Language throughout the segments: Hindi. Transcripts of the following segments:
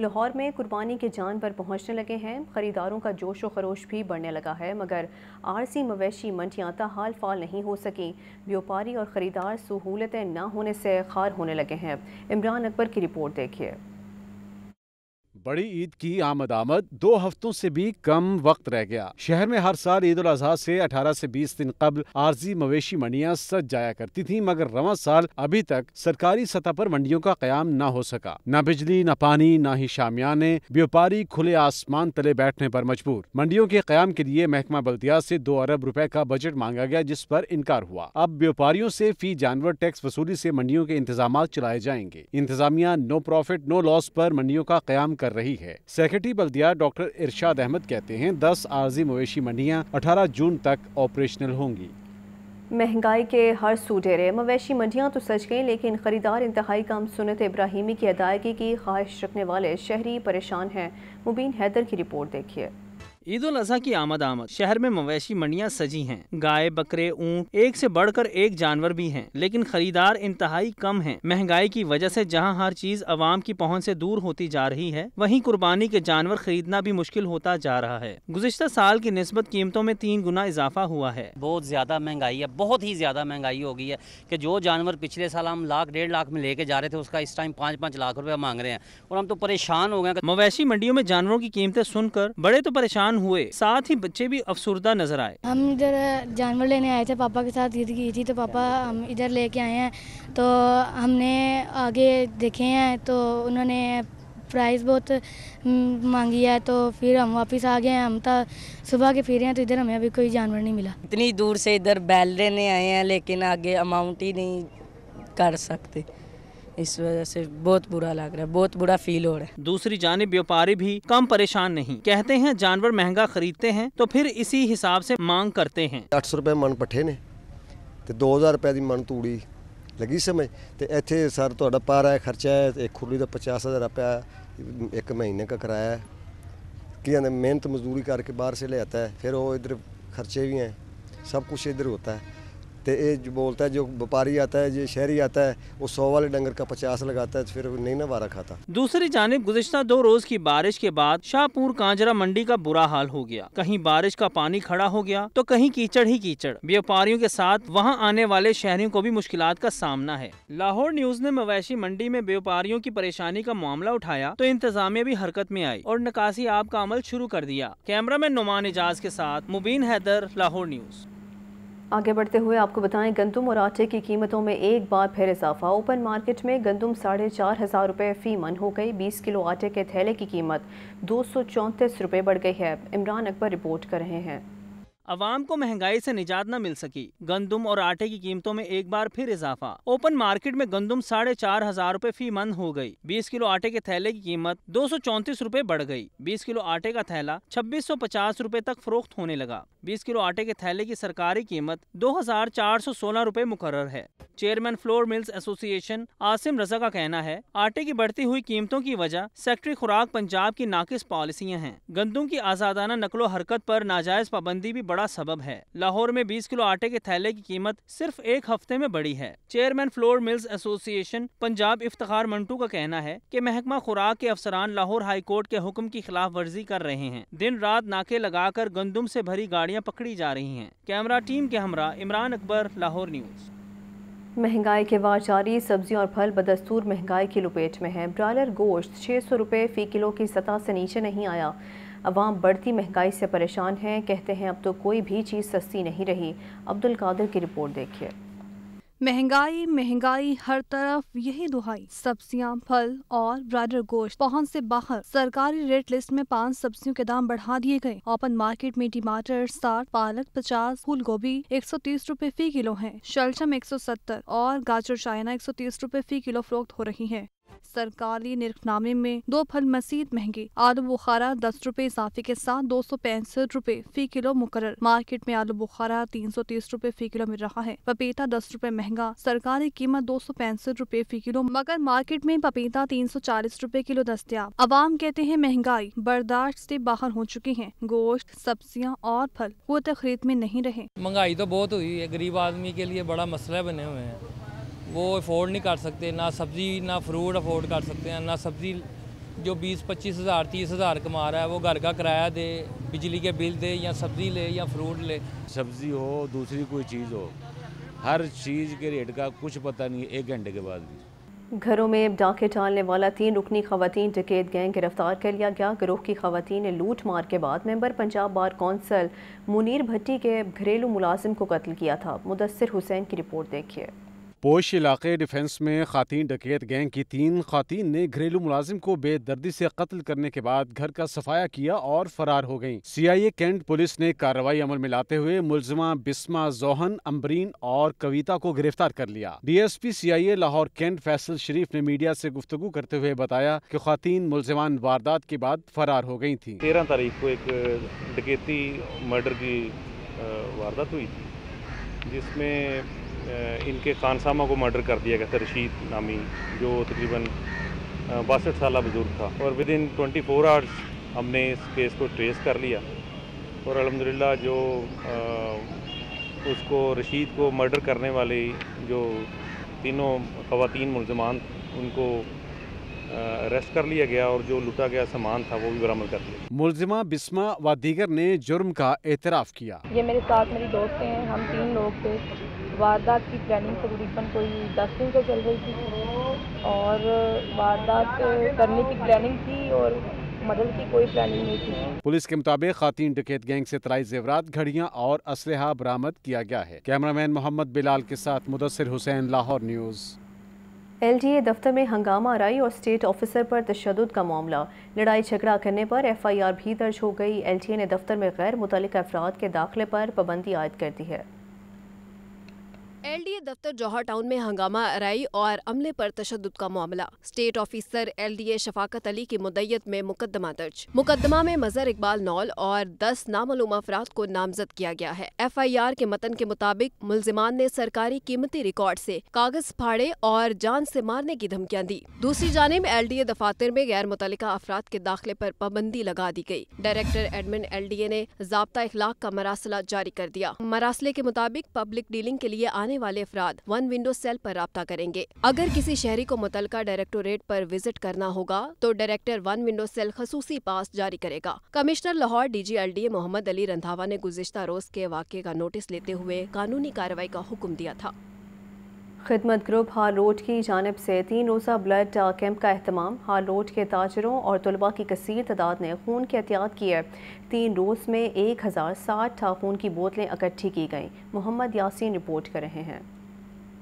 लाहौर में कुर्बानी के जान पर पहुंचने लगे हैं खरीदारों का जोश व खरोश भी बढ़ने लगा है मगर आरसी मवेशी मंडियाँ हाल फाल नहीं हो सकी व्यापारी और ख़रीदार सहूलतें ना होने से खार होने लगे हैं इमरान अकबर की रिपोर्ट देखिए बड़ी ईद की आमद आमद दो हफ्तों से भी कम वक्त रह गया शहर में हर साल ईद उल अजहा से 18 से 20 दिन कबल आर्जी मवेशी मंडियां सज जाया करती थीं मगर रवा साल अभी तक सरकारी सतह पर मंडियों का क्याम न हो सका न बिजली न पानी न ही शामियाने व्यापारी खुले आसमान तले बैठने पर मजबूर मंडियों के क्याम के लिए महकमा बल्दिया से दो अरब रुपए का बजट मांगा गया जिस पर इनकार हुआ अब व्यापारियों से फी जानवर टैक्स वसूली से मंडियों के इंतजाम चलाए जाएंगे इंतजामिया नो प्रॉफिट नो लॉस पर मंडियों का क्याम कर कर रही है सेक्रेटरी बल्दिया डॉक्टर इरशाद अहमद कहते हैं दस आर्जी मवेशी मंडियाँ अठारह जून तक ऑपरेशनल होंगी महंगाई के हर सू डेरे मवेशी मंडियाँ तो सज गई लेकिन ख़रीदार इंतहाई कम सुनत इब्राहिमी की अदायगी की ख्वाहिश रखने वाले शहरी परेशान हैं मुबीन हैदर की रिपोर्ट देखिए ईद उल अजहा की आमद आमद शहर में मवेशी मंडियाँ सजी हैं गाय बकरे ऊँट एक से बढ़कर एक जानवर भी हैं लेकिन खरीदार इंतहाई कम हैं महंगाई की वजह से जहाँ हर चीज आवाम की पहुंच से दूर होती जा रही है वहीं कुर्बानी के जानवर खरीदना भी मुश्किल होता जा रहा है गुजशत साल की नस्बत कीमतों में तीन गुना इजाफा हुआ है बहुत ज्यादा महंगाई है बहुत ही ज्यादा महंगाई हो गई है की जो जानवर पिछले साल हम लाख डेढ़ लाख में लेके जा रहे थे उसका इस टाइम पाँच पाँच लाख रुपया मांग रहे हैं और हम तो परेशान हो गए मवेशी मंडियों में जानवरों की कीमतें सुनकर बड़े तो परेशान परेशान हुए साथ ही बच्चे भी अफसरदा नजर आए हम इधर जानवर लेने आए थे पापा के साथ ईद की थी तो पापा हम इधर लेके आए हैं तो हमने आगे देखे हैं तो उन्होंने प्राइस बहुत हम्म, मांगी है तो फिर हम वापस आ गए हैं हम तो सुबह के फिर हैं तो इधर हमें अभी कोई जानवर नहीं मिला इतनी दूर से इधर बैल लेने आए हैं लेकिन आगे अमाउंट ही नहीं कर सकते इस वजह से बहुत बुरा लग रहा है बहुत बुरा फील हो रहा है दूसरी जानब व्यापारी भी कम परेशान नहीं कहते हैं जानवर महंगा खरीदते हैं तो फिर इसी हिसाब से मांग करते हैं अठ सौ रुपये मन पठे ने दो हजार ਰੁਪਏ की मन तूड़ी लगी ਸਮਝ ਤੇ ਇੱਥੇ ਸਰ तो पारा है ਹੈ ਇੱਕ ਖੁਰਲੀ ਦਾ 50000 ਰੁਪਇਆ ਇੱਕ ਮਹੀਨੇ ਦਾ ਕਿਰਾਇਆ ਹੈ ਕਿ ਇਹਨੇ ਮਿਹਨਤ ਮਜ਼ਦੂਰੀ ਕਰਕੇ ਬਾਹਰ ਸੇ ਲਿਆਤਾ है फिर वो इधर खर्चे भी हैं सब कुछ इधर होता है तो ये जो बोलता है जो व्यापारी आता है जो शहरी आता है वो सौ वाले डंगर का पचास लगाता है तो फिर नहीं ना बारा खाता दूसरी जानब गुजशत दो रोज की बारिश के बाद शाहपुर कांजरा मंडी का बुरा हाल हो गया कहीं बारिश का पानी खड़ा हो गया तो कहीं कीचड़ ही कीचड़ व्यापारियों के साथ वहाँ आने वाले शहरियों को भी मुश्किल का सामना है लाहौर न्यूज ने मवेशी मंडी में व्यापारियों की परेशानी का मामला उठाया तो इंतजामिया भी हरकत में आई और निकासी आप का अमल शुरू कर दिया कैमरा मैन नुमान एजाज के साथ मुबीन हैदर लाहौर न्यूज आगे बढ़ते हुए आपको बताएं गंदम और आटे की कीमतों में एक बार फिर इजाफा ओपन मार्केट में गंदम साढ़े चार हज़ार रुपये फ़ी मन हो गई बीस किलो आटे के थैले की कीमत दो सौ चौंतीस रुपये बढ़ गई है इमरान अकबर रिपोर्ट कर रहे हैं आवाम को महंगाई से निजात न मिल सकी गंदम और आटे की कीमतों में एक बार फिर इजाफा ओपन मार्केट में गंदम साढ़े चार हजार रूपए फी मंद हो गई 20 किलो आटे के थैले की कीमत दो सौ चौंतीस रूपए बढ़ गई 20 किलो आटे का थैला छब्बीस सौ पचास रूपए तक फरोख्त होने लगा 20 किलो आटे के थैले की सरकारी कीमत दो हजार चार सौ सोलह रूपए मुकर है chairman flour mills association Asim Raza का कहना है आटे की बढ़ती हुई कीमतों की वजह सेक्ट्री खुराक पंजाब की नाकिस पॉलिसियाँ हैं गंदुम की आजादाना नकलो हरकत आरोप नाजायज पाबंदी भी बढ़ बड़ा सबब है लाहौर में 20 किलो आटे के थैले की कीमत सिर्फ एक हफ्ते में बढ़ी है chairman flour mills association Punjab Iftar Mantu का कहना है की महकमा खुराक के अफसरान लाहौर हाई कोर्ट के हुक्म की खिलाफ वर्जी कर रहे हैं दिन रात नाके लगाकर गंदुम से भरी गाड़ियां पकड़ी जा रही हैं कैमरा टीम के हमरा इमरान अकबर लाहौर न्यूज़ महंगाई के वार जारी सब्जियों और फल बदस्तूर महंगाई की लपेट में है ब्रायलर गोश्त छः सौ रुपये फ़ी किलो की सतह से नीचे नहीं आया अवाम बढ़ती महंगाई से परेशान हैं कहते हैं अब तो कोई भी चीज़ सस्ती नहीं रही अब्दुल कादिर की रिपोर्ट देखिए महंगाई महंगाई हर तरफ यही दुहाई सब्जियां फल और ब्राइडर गोश्त पहुंच से बाहर सरकारी रेट लिस्ट में पांच सब्जियों के दाम बढ़ा दिए गए ओपन मार्केट में टमाटर साठ पालक पचास फूल गोभी एक सौ तीस रूपए फी किलो है शलजम एक सौ सत्तर और गाजर चाइना एक सौ तीस रूपए फी किलो फरोख्त हो रही है सरकारी निरखनामे में दो फल मसीद महंगे आलू बुखारा दस रूपए इजाफे के साथ दो सौ पैंसठ रूपए फी किलो मुकर मार्केट में आलू बुखारा तीन सौ तीस रूपए फी किलो मिल रहा है पपीता दस रूपए महंगा सरकारी कीमत दो सौ पैंसठ रूपए फी किलो मगर मार्केट में पपीता तीन सौ चालीस रूपए किलो दस्तियाब आवाम कहते हैं महंगाई बर्दाश्त ऐसी बाहर हो चुकी है गोश्त सब्जियाँ और फल वो तक खरीद में नहीं रहे महंगाई तो बहुत हुई है गरीब आदमी के लिए बड़ा मसला बने हुए हैं वो अफोर्ड नहीं कर सकते ना सब्ज़ी ना फ्रूट अफोर्ड कर सकते हैं ना सब्ज़ी जो बीस पच्चीस हज़ार तीस हज़ार कमा रहा है वो घर का किराया दे बिजली के बिल दे या सब्ज़ी ले या फ्रूट ले सब्ज़ी हो दूसरी कोई चीज़ हो हर चीज़ के रेट का कुछ पता नहीं है एक घंटे के बाद भी घरों में डाके डालने वाला तीन रुकनी खातन टिकेत गैंग गिरफ्तार कर लिया गया गिरोह की खातन ने लूट मार के बाद member Punjab bar council Munir Bhatti के घरेलू मुलाजिम को कत्ल किया था मुदसर हुसैन की रिपोर्ट देखिए पोश इलाके डिफेंस में खातन डकैत गैंग की तीन खातन ने घरेलू मुलाजिम को बेदर्दी से कत्ल करने के बाद घर का सफाया किया और फरार हो गयी सी आई ए कैंट पुलिस ने कार्रवाई अमल में लाते हुए मुलजमा बिस्मा जोहन अम्बरीन और कविता को गिरफ्तार कर लिया D S P C I A Lahore cantt Faisal Sharif ने मीडिया ऐसी गुफ्तु करते हुए बताया की खातन मुलजमान वारदात के बाद फरार हो गयी थी तेरह तारीख को एक डकैती मर्डर की वारदात हुई थी जिसमें इनके खानसामा को मर्डर कर दिया गया था रशीद नामी जो तकरीबन बासठ साल बुज़ुर्ग था और within twenty four hours हमने इस केस को ट्रेस कर लिया और अलहमदिल्ला जो आ, उसको रशीद को मर्डर करने वाले जो तीनों खातन मुलजमान उनको अरेस्ट कर लिया गया और जो लुटा गया सामान था वो भी बरामद कर लिया मुलजिमा बिस्मा व दीगर ने जुर्म का एतराफ़ किया ये मेरे साथ मेरी दोस्त हैं हम तीन लोग थे वारदात की प्लानिंग तकरीबन कोई दस दिन से तो चल रही थी और वारदात करने की प्लानिंग थी और मदद की कोई प्लानिंग नहीं थी पुलिस के मुताबिक खातन डकैत गैंग से तराई जेवरात घड़ियां और असलहा बरामद किया गया है कैमरामैन मोहम्मद बिलाल के साथ मुदसर हुसैन लाहौर न्यूज़ एलडीए दफ्तर में हंगामा आरई और स्टेट ऑफिसर पर तशद का मामला लड़ाई झगड़ा करने पर एफ आई आर भी दर्ज हो गई एलडीए ने दफ्तर में गैर मुतल अफराद के दाखिले पर पाबंदी आयद कर दी है एलडीए दफ्तर जौहर टाउन में हंगामा अराई और अमले पर तशद का मामला state officer LDA Shafqat Ali की मुदैयत में मुकदमा दर्ज मुकदमा में मजर इकबाल नौल और दस नामूम अफराद को नामजद किया गया है एफ आई आर के मतन के मुताबिक मुलजिमान ने सरकारी कीमती रिकॉर्ड ऐसी कागज फाड़े और जान ऐसी मारने की धमकियाँ दी दूसरी जानब एल डी ए दफातर में गैर मुतल अफराद के दाखिले आरोप पाबंदी लगा दी गयी director admin L D A ने जबता इखलाक का मरासला जारी कर दिया मरासले के मुताबिक पब्लिक डीलिंग के लिए आने आने वाले अफराद वन विंडो सेल पर रबता करेंगे अगर किसी शहरी को मुतल डायरेक्टोरेट पर विजिट करना होगा तो डायरेक्टर वन विंडो सेल खसूसी पास जारी करेगा commissioner Lahore DG LDA Mohammad Ali Randhawa ने गुजशत रोज के वाक्य का नोटिस लेते हुए कानूनी कार्रवाई का हुक्म दिया था खिदमत ग्रुप हार रोड की जानब से तीन रोज़ा ब्लड कैंप का अहतमाम हार रोड के ताजरों और तलबा की कसर तादाद ने खून के एहतियात किए तीन रोज़ में एक हज़ार साठ खून की बोतलें इकट्ठी की गईं मोहम्मद यासिन रिपोर्ट कर रहे हैं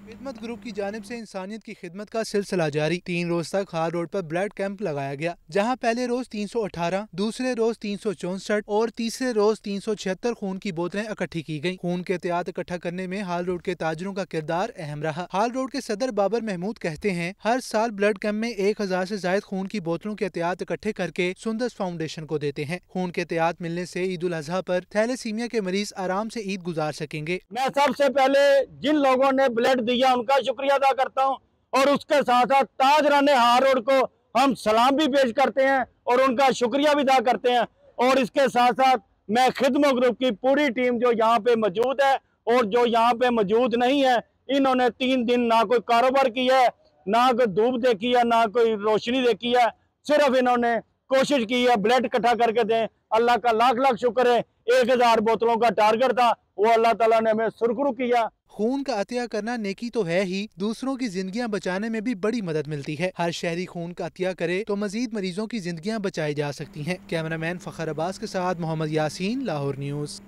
खिदमत ग्रुप की जानब ऐसी इंसानियत की खिदमत का सिलसिला जारी तीन रोज तक खार रोड आरोप ब्लड कैंप लगाया गया जहाँ पहले रोज तीन सौ अठारह दूसरे रोज तीन सौ और तीसरे रोज तीन सौ छिहत्तर खून की बोतलें इकट्ठी की गयी खून के एहतियात इकट्ठा करने में हाल रोड के ताजरों का किरदार अहम रहा हाल रोड के सदर बाबर महमूद कहते हैं हर साल ब्लड कैंप में एक हजार ऐसी जायद खून की बोतलों के एहतियात इकट्ठे करके सुंदर फाउंडेशन को देते हैं खून के एहतियात मिलने ऐसी ईद उल अजहा आरोप थैलेसीमिया के मरीज आराम ऐसी ईद गुजार सकेंगे मैं सबसे पहले जिन लोगों ने ब्लड दी भैया उनका शुक्रिया अदा करता हूँ और उसके साथ साथ ताज ताजरान हार रोड को हम सलाम भी पेश करते हैं और उनका शुक्रिया भी अदा करते हैं और इसके साथ साथ मैं खिदमो ग्रुप की पूरी टीम जो यहाँ पे मौजूद है और जो यहाँ पे मौजूद नहीं है इन्होंने तीन दिन ना कोई कारोबार किया है ना कोई धूप देखी है ना कोई रोशनी देखी है सिर्फ इन्होंने कोशिश की है ब्लड इकट्ठा करके दें अल्लाह का लाख लाख शुक्र है एक हजार बोतलों का टारगेट था वो अल्लाह तला ने हमें सुरखरू किया खून का अतिया करना नेकी तो है ही दूसरों की जिंदगियां बचाने में भी बड़ी मदद मिलती है हर शहरी खून का अतिया करे तो मजीद मरीजों की जिंदगियां बचाई जा सकती हैं कैमरामैन फ़खर अब्बास के साथ Mohammad Yasin Lahore news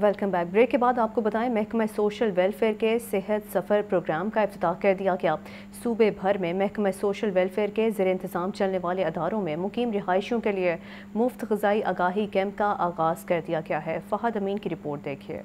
welcome back break के बाद आपको बताएं महकमा सोशल वेलफेयर के सेहत सफ़र प्रोग्राम का अफ्ताह कर दिया गया सूबे भर में महकमा सोशल वेलफेयर के ज़र इंतज़ाम चलने वाले अदारों में मुकीम रिहाइशों के लिए मुफ्त गजाई आगाही कैंप का आगाज़ कर दिया गया है फ़हद अमीन की रिपोर्ट देखिए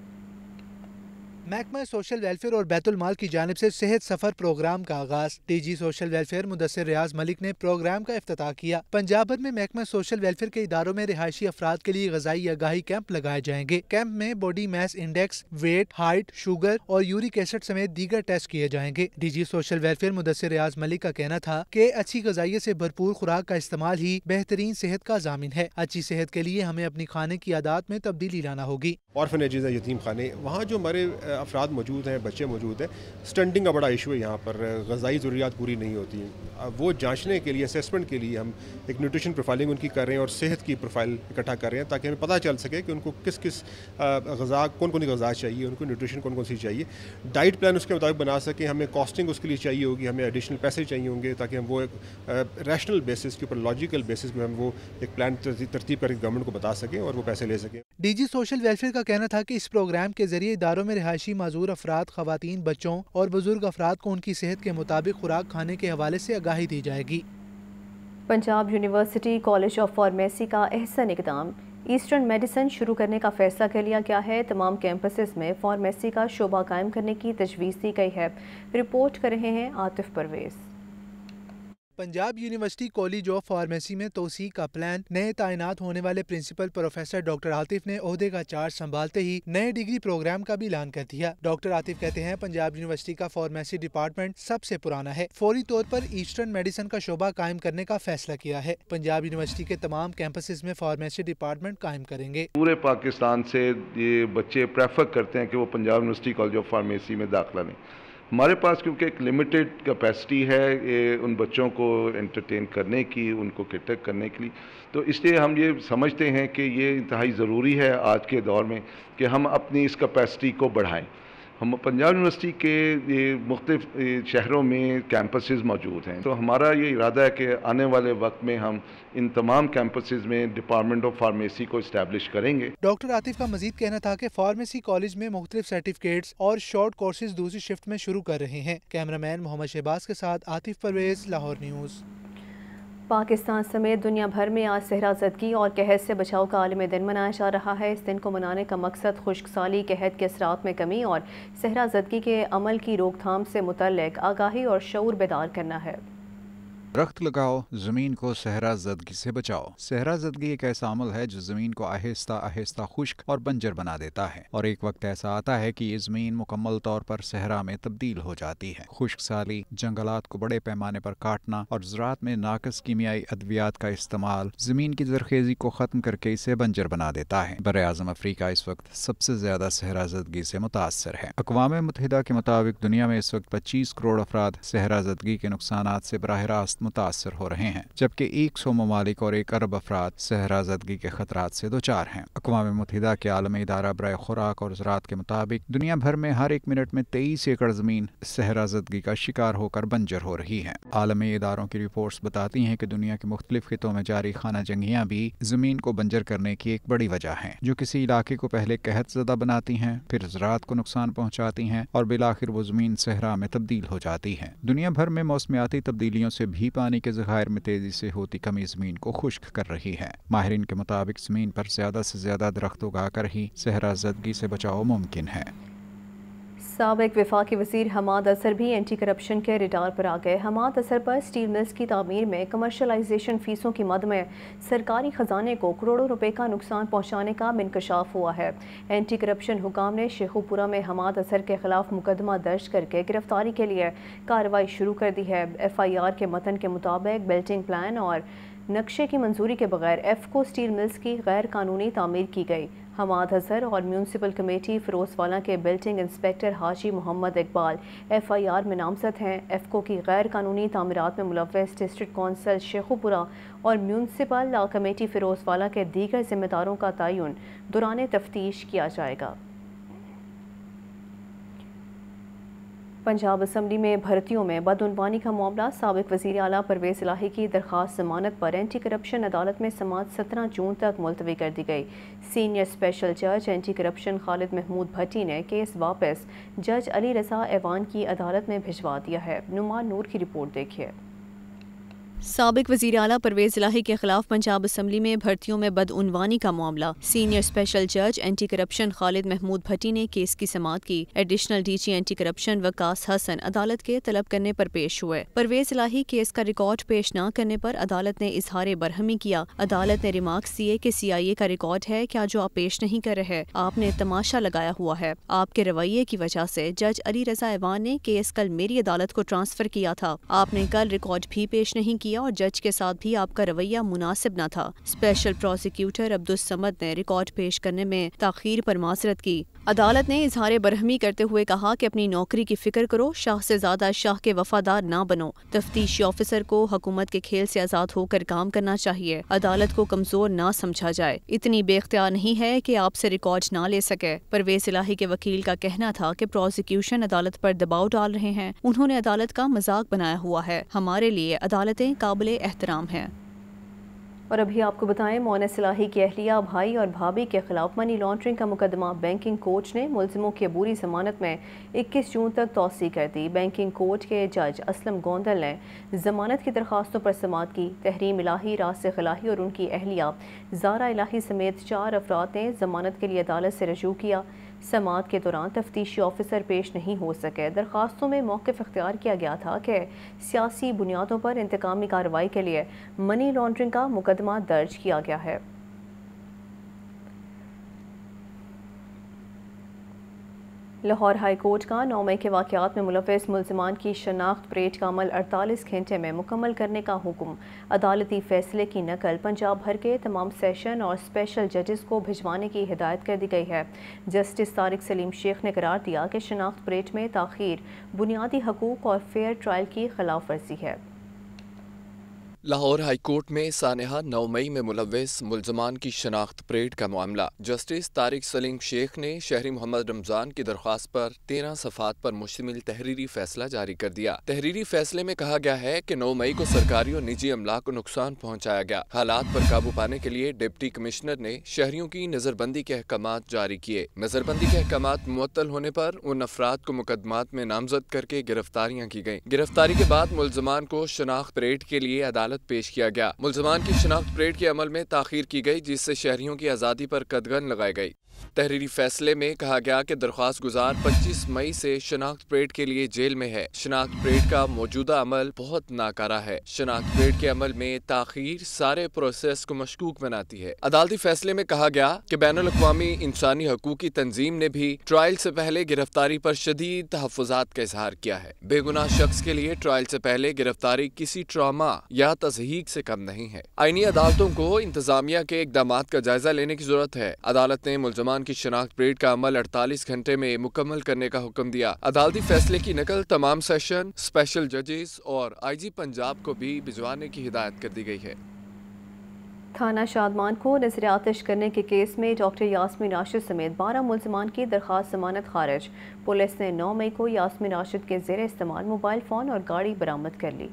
महकमा सोशल वेलफेयर और बैतुलमाल की जानब से सेहत सफर प्रोग्राम का आगाज D G social welfare Mudassar Riaz Malik ने प्रोग्राम का अफ्ताह किया पंजाब भर में महकमा सोशल वेलफेयर के इदारों में रिहायशी अफराद के लिए गजाई आगाही कैंप लगाए जाएंगे कैंप में body mass index weight height sugar और यूरिक एसिड समेत दीगर टेस्ट किए जाएंगे DG social welfare Mudassar Riaz Malik का कहना था की अच्छी गजाइय ऐसी भरपूर खुराक का इस्तेमाल ही बेहतरीन सेहत का जामिन है अच्छी सेहत के लिए हमें अपनी खाने की आदत में तब्दीली लाना होगी और यतीम खाने वहाँ जो हमारे अफराद मौजूद हैं बच्चे मौजूद हैं स्टंटिंग का बड़ा इशू है यहाँ पर गजाई ज़रूरियात पूरी नहीं होती वो जांचने के लिए असेसमेंट के लिए हम एक न्यूट्रिशन प्रोफाइलिंग उनकी कर रहे हैं और सेहत की प्रोफाइल इकट्ठा कर रहे हैं ताकि हमें पता चल सके कि उनको किस किस गज़ा कौन कौन सी गज़ा चाहिए उनको न्यूट्रिशन कौन कौन सी चाहिए डाइट प्लान उसके मुताबिक बना सकें हमें कॉस्टिंग उसके लिए चाहिए होगी हमें एडिशनल पैसे चाहिए होंगे ताकि हम वो एक रैशनल बेसिस के ऊपर लॉजिकल बेसिस में हम वो एक प्लान तरतीब करके गवर्नमेंट को बता सकें और वो पैसे ले सकें डी सोशल वेलफेयर का कहना था कि इस प्रोग्राम के जरिए इदारों में रिहाइश पेशी मजूर अफराद खातन बच्चों और बुजुर्ग अफराद को उनकी सेहत के मुताबिक खुराक खाने के हवाले से आगाही दी जाएगी Punjab university college of pharmacy का एहसन इकदाम ईस्टर्न मेडिसन शुरू करने का फैसला कर लिया गया है तमाम कैंपसेस में फार्मेसी का शोबा कायम करने की तजवीज़ दी गई है रिपोर्ट कर रहे हैं Atif Pervez Punjab university college of pharmacy में तोसी का प्लान नए तैनात होने वाले प्रिंसिपल प्रोफेसर डॉक्टर आतिफ ने अहदे का चार्ज संभालते ही नए डिग्री प्रोग्राम का भी ऐलान कर दिया डॉक्टर आतिफ कहते हैं पंजाब यूनिवर्सिटी का फार्मेसी डिपार्टमेंट सबसे पुराना है फौरी तौर पर ईस्टर्न मेडिसिन का शोबा कायम करने का फैसला किया है पंजाब यूनिवर्सिटी के तमाम कैंपसेज में फार्मेसी डिपार्टमेंट कायम करेंगे पूरे पाकिस्तान ऐसी ये बच्चे प्रेफर करते हैं की वो Punjab university college of pharmacy में दाखिला लें हमारे पास क्योंकि एक लिमिटेड कैपेसिटी है उन बच्चों को एंटरटेन करने की उनको कटक करने के लिए तो इसलिए हम ये समझते हैं कि ये इंतहाई ज़रूरी है आज के दौर में कि हम अपनी इस कैपेसिटी को बढ़ाएं हम पंजाब यूनिवर्सिटी के मुख्तफ शहरों में कैंपस मौजूद हैं तो हमारा ये इरादा है कि आने वाले वक्त में हम इन तमाम कैंपस में डिपार्टमेंट ऑफ फार्मेसी को इस्टेब्लिश करेंगे डॉक्टर आतिफ का मजीद कहना था कि फार्मेसी कॉलेज में मुख्तलिफ सर्टिफिकेट्स और शॉर्ट कोर्सेज दूसरी शिफ्ट में शुरू कर रहे हैं कैमरा मैन मोहम्मद शहबाज के साथ आतिफ परवेज लाहौर न्यूज़ पाकिस्तान समेत दुनिया भर में आज सहरा जदगी और कहत से बचाव का आलमी दिन मनाया जा रहा है इस दिन को मनाने का मकसद खुशकसाली कहत के असरात में कमी और सहरा जदगी के अमल की रोकथाम से मुतलक आगाही और शूर बेदार करना है दरख्त लगाओ जमीन को सहरा जदगी से बचाओ सहरा जदगी एक ऐसा अमल है जो जमीन को आहिस्ता आहिस्ता खुश्क और बंजर बना देता है और एक वक्त ऐसा आता है कि ये जमीन मुकम्मल तौर पर सहरा में तब्दील हो जाती है खुश्क साली जंगलात को बड़े पैमाने पर काटना और ज़रात में नाकस कीमियाई अद्वियात का इस्तेमाल जमीन की जरखेजी को ख़त्म करके इसे बंजर बना देता है बर अजम अफ्रीका इस वक्त सबसे ज्यादा सहरा जदगी से मुतासर है अकवा मुतहदा के मुताबिक दुनिया में इस वक्त पच्चीस करोड़ अफराद सहरा जदगी के नुकसान से बरह रास्त मुतासर हो रहे हैं जबकि एक सौ ममालिक और एक अरब अफराद सहराजदगी के खतरा से दो चार हैं अकवा मुतहदा के आलमी इदारा बर खुराक और ज़रात के मुताबिक दुनिया भर में हर एक मिनट में तेईस एकड़ ज़मीन सहराजदगी का शिकार होकर बंजर हो रही है आलमी इदारों की रिपोर्ट्स बताती हैं कि दुनिया के मुख्तलिफ खितों में जारी खाना जंगियाँ भी ज़मीन को बंजर करने की एक बड़ी वजह है जो किसी इलाके को पहले कहत ज़दा बनाती हैं फिर ज़रात को नुकसान पहुँचाती हैं और बिलाखिर वो ज़मीन सहरा में तब्दील हो जाती है दुनिया भर में मौसमियाती तब्दीलियों से भी पानी के जखायर में तेजी से होती कमी जमीन को खुश्क कर रही है माहरीन के मुताबिक जमीन पर ज्यादा से ज्यादा दरख्त उगा कर ही सहरा जदगी से बचाव मुमकिन है सबक विफाक वजीर हमाद असर भी एंटी करप्शन के रिडार पर आ गए हमाद असर पर स्टील मिल्स की तमीर में कमर्शलाइजेशन फीसों की मद में सरकारी ख़जाने को करोड़ों रुपए का नुकसान पहुँचाने का मिनकशाफ हुआ है एंटी करप्शन हुकाम ने शेखुपुरा में हमाद असर के खिलाफ मुकदमा दर्ज करके गिरफ्तारी के लिए कार्रवाई शुरू कर दी है एफ आई आर के मतन के मुताबिक बेल्टिंग प्लान और नक्शे की मंजूरी के बगैर एफको स्टील मिल्स की गैर कानूनी तमीर की गई हमाद अजहर और म्यूनसिपल कमेटी फ़िरोज़वाला के बिल्डिंग इंस्पेक्टर हाजी Mohammad Iqbal F I R में नामजद हैं एफ़को की गैर कानूनी तमीरत में मुलवस डिस्ट्रिक्ट कौंसल शेखुपुरा और म्यूनसिपल कमेटी फ़िरोज़वाला के दीगर ज़िम्मेदारों का तयन दौरान तफ्तीश किया जाएगा पंजाब असम्बली में भर्तियों में बदनवानी का मामला सबक वजी अला परवेज इलाही की दरख्वास जमानत पर एंटी करप्शन अदालत में समाज सत्रह जून तक मुलतवी कर दी गई सीनियर स्पेशल जज एंटी करप्शन खालिद महमूद भट्टी ने केस वापस जज अली रजा ऐवान की अदालत में भिजवा दिया है नुमा नूर की रिपोर्ट देखिए सबक वजी अला परवेज लाही के खिलाफ पंजाब असम्बली में भर्तियों में बदउनवानी का मामला सीनियर स्पेशल जज एंटी करप्शन खालिद महमूद भट्टी ने केस की समात की additional D G anti corruption Waqas Hassan अदालत के तलब करने पर पेश हुए परवेज लाही केस का रिकॉर्ड पेश न करने पर अदालत ने इजहार बरहमी किया अदालत ने रिमार्क दिए की सी आई ए का रिकॉर्ड है क्या जो आप पेश नहीं कर रहे आपने तमाशा लगाया हुआ है आपके रवैये की वजह ऐसी जज अली रजा एवान ने केस कल मेरी अदालत को ट्रांसफर किया था आपने कल रिकॉर्ड भी पेश नहीं किया किया और जज के साथ भी आपका रवैया मुनासिब न था स्पेशल प्रोसिक्यूटर अब्दुल समद ने रिकॉर्ड पेश करने में तखीर पर मासरत की अदालत ने इजहार बरहमी करते हुए कहा कि अपनी नौकरी की फिक्र करो शाह से ज्यादा शाह के वफादार ना बनो तफ्तीशी ऑफिसर को हुकूमत के खेल से आजाद होकर काम करना चाहिए अदालत को कमजोर ना समझा जाए इतनी बेख्तियार नहीं है कि आपसे रिकॉर्ड ना ले सके परवेज इलाही के वकील का कहना था कि प्रोसिक्यूशन अदालत पर दबाव डाल रहे हैं उन्होंने अदालत का मजाक बनाया हुआ है हमारे लिए अदालतें काबिल एहतराम हैं और अभी आपको बताएं मौन सलाही की अहलिया भाई और भाभी के खिलाफ मनी लॉन्ड्रिंग का मुकदमा बैंकिंग कोर्ट ने मुलजमों की अबूरी जमानत में 21 जून तक तोसी कर दी बैंकिंग कोर्ट के जज असलम गोंदल ने जमानत की दरख्वास्तों पर समात की तहरीम इलाही रास खिलाही और उनकी अहलिया जारा इलाही समेत चार अफराद ने जमानत के लिए अदालत से रजू किया समात के दौरान तफ्तीशी ऑफिसर पेश नहीं हो सके दरख्वास्तों में मौक़ अख्तियार किया गया था कि सियासी बुनियादों पर इंतकामी कार्रवाई के लिए मनी लॉन्ड्रिंग का मुकदमा दर्ज किया गया है लाहौर हाई कोर्ट का नौ मई के वाकत में मुलवस मुलजमान की शनाख्त परेड का अमल अड़तालीस घंटे में मुकम्मल करने का हुक्म अदालती फैसले की नकल पंजाब भर के तमाम सेशन और स्पेशल जजेस को भिजवाने की हिदायत कर दी गई है जस्टिस तारिक सलीम शेख ने करार दिया कि शनाख्त परेड में तखीर बुनियादी हकूक़ और फेयर ट्रायल की खिलाफ वर्जी है लाहौर हाईकोर्ट में सानहा नौ मई में मुलविस मुलजमान की शनाख्त परेड का मामला जस्टिस तारिक सलीम शेख ने शहरी मोहम्मद रमजान की दरख्वास्त पर तेरह सफात पर मुश्तमिल तहरीरी फैसला जारी कर दिया तहरीरी फैसले में कहा गया है कि नौ मई को सरकारी और निजी अमला को नुकसान पहुँचाया गया हालात पर काबू पाने के लिए डिप्टी कमिश्नर ने शहरियों की नजरबंदी के अहकाम जारी किए नजरबंदी के अहकाम मुअतल होने पर उन अफराद को मुकदमात में नामजद करके गिरफ्तारियाँ की गयी गिरफ्तारी के बाद मुलजमान को शनाख्त परेड के लिए अदालत अदालत पेश किया गया मुलजमान की शनाख्त परेड के अमल में ताखिर की गई जिससे शहरियों की आज़ादी पर कदगन लगाई गई तहरीरी फैसले में कहा गया कि दरख्वास्त गुजार 25 मई से शनाख्त परेड के लिए जेल में है शनाख्त परेड का मौजूदा अमल बहुत नाकारा है शनाख्त परेड के अमल में ताखीर सारे प्रोसेस को मशकूक बनाती है अदालती फैसले में कहा गया कि बैन अवी इंसानी हकूक की तंजीम ने भी ट्रायल से पहले गिरफ्तारी पर शदीद तहफात का इजहार किया है बेगुनाह शख्स के लिए ट्रायल से पहले गिरफ्तारी किसी ट्रामा या तजहीक से कम नहीं है आईनी अदालतों को इंतजामिया के इकदाम का जायजा लेने की जरूरत है अदालत ने मुलजम मुलजमान की शनाख्त परेड का अमल अड़तालीस घंटे में मुकम्मल करने का हुक्म दिया अदालती फैसले की नकल तमाम सेशन स्पेशल जजेस और आई जी पंजाब को भी भिजवाने की हिदायत कर दी गई है थाना शादमान को नजर आतश करने के केस में डॉक्टर यासमिन राशिद समेत बारह मुलजमान की दरख्वास्त जमानत खारिज पुलिस ने नौ मई को यासमिन राशिद के जेर इस्तेमाल मोबाइल फ़ोन और गाड़ी बरामद कर ली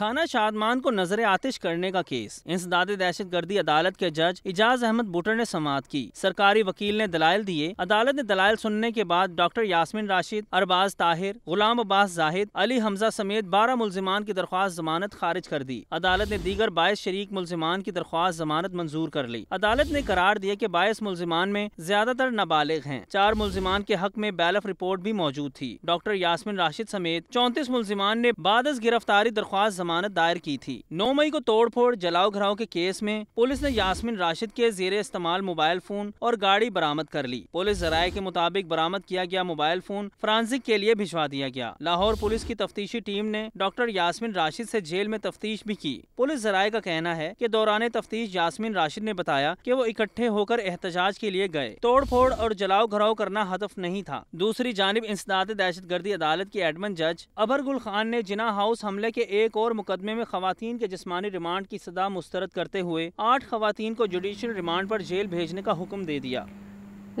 थाना शादमान को नजर आतिश करने का केस इंसदाद दहशत गर्दी अदालत के जज इजाज अहमद बुटर ने समात की सरकारी वकील ने दलाल दिए अदालत ने दलाल सुनने के बाद डॉक्टर यासमिन राशिद अरबाज ताहिर गुलाम अब्बास जाहिद अली हमजा समेत बारह मुलजमान की दरख्वास्त जमानत खारिज कर दी अदालत ने दीगर बायस शरीक मुलजमान की दरख्वास्त जमानत मंजूर कर ली अदालत ने करार दिया की बायस मुलजमान में ज्यादातर नाबालिग हैं चार मुलजमान के हक में बैलफ रिपोर्ट भी मौजूद थी डॉक्टर यासमिन राशिद समेत चौंतीस मुलजमान ने बाद गिरफ्तारी दरख्वास्त जमानत दायर की थी 9 मई को तोड़फोड़ जलाओ घराव के केस में पुलिस ने यासमिन राशिद के जेर इस्तेमाल मोबाइल फोन और गाड़ी बरामद कर ली पुलिस जराये के मुताबिक बरामद किया गया मोबाइल फोन फ्रांसिक के लिए भिजवा दिया गया लाहौर पुलिस की तफ्तीशी टीम ने डॉक्टर यासमिन राशिद ऐसी जेल में तफ्तीश भी की पुलिस जराये का कहना है की दौरान तफ्तीश यासमिन राशिद ने बताया की वो इकट्ठे होकर एहतजाज के लिए गए फोड़ और जलाओ घराव करना हदफ नहीं था दूसरी जानब इंसदाद दहशत गर्दी अदालत की एडमन जज अबर गुल खान ने जिना हाउस हमले के एक और मुकदमे में खातन के जिसमानी रिमांड की सदा मुस्तरद करते हुए आठ खातन को जुडिशल रिमांड पर जेल भेजने का हुक्म दे दिया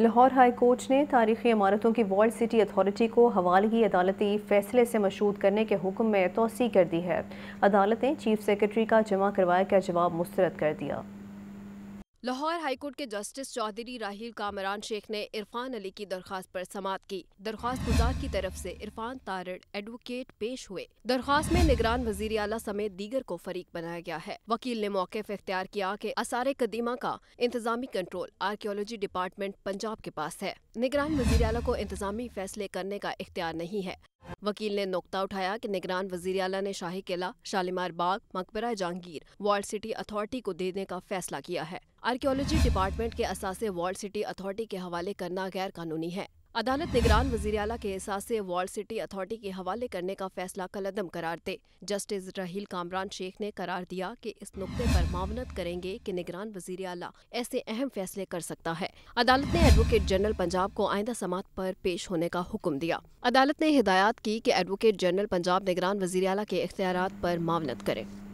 लाहौर हाई कोर्ट ने तारीखी इमारतों की वर्ल्ड सिटी अथॉरिटी को हवालगी अदालती फैसले से मशहूद करने के हुक्म में तोसी कर दी है अदालत ने चीफ सेक्रेटरी का जमा करवाया का जवाब मुस्तरद कर दिया लाहौर हाईकोर्ट के जस्टिस चौधरी राहल कामरान शेख ने इरफान अली की दरख्वास्त पर समात की दरख्वास्त गुजार की तरफ से इरफान तारड़ एडवोकेट पेश हुए दरख्वास्त में निगरान वजीर अला समेत दीगर को फरीक बनाया गया है वकील ने मौके इख्तियार किया कि आसार कदीमा का इंतजामी कंट्रोल आर्कियोलॉजी डिपार्टमेंट पंजाब के पास है निगरान वजीर अला को इंतजामी फैसले करने का इख्तियार नहीं है वकील ने नुकता उठाया कि निगरान वजीर अला ने शाही किला शालीमार बाग मकबरा जहांगीर वर्ल्ड सिटी अथॉरिटी को देने का फैसला किया है आर्कियोलॉजी डिपार्टमेंट के असासे वर्ल्ड सिटी अथॉरिटी के हवाले करना गैर कानूनी है अदालत निगरान वजीर अला के एहसास वॉल सिटी अथॉरिटी के हवाले करने का फैसला कलदम करार दे जस्टिस रहील कामरान शेख ने करार दिया कि इस नुकते पर मामनत करेंगे कि निगरान वजीर अला ऐसे अहम फैसले कर सकता है अदालत ने एडवोकेट जनरल पंजाब को आइंदा समात पर पेश होने का हुक्म दिया अदालत ने हिदायत की कि एडवोकेट जनरल पंजाब निगरान वजीर अला के इख्तियार पर करे